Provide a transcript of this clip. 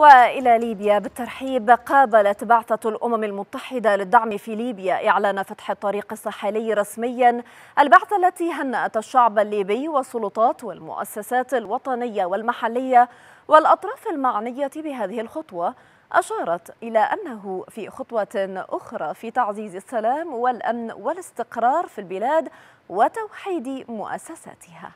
وإلى ليبيا بالترحيب قابلت بعثة الأمم المتحدة للدعم في ليبيا إعلان فتح الطريق الساحلي رسميا البعثة التي هنأت الشعب الليبي والسلطات والمؤسسات الوطنية والمحلية والأطراف المعنية بهذه الخطوة أشارت إلى أنه في خطوة أخرى في تعزيز السلام والأمن والاستقرار في البلاد وتوحيد مؤسساتها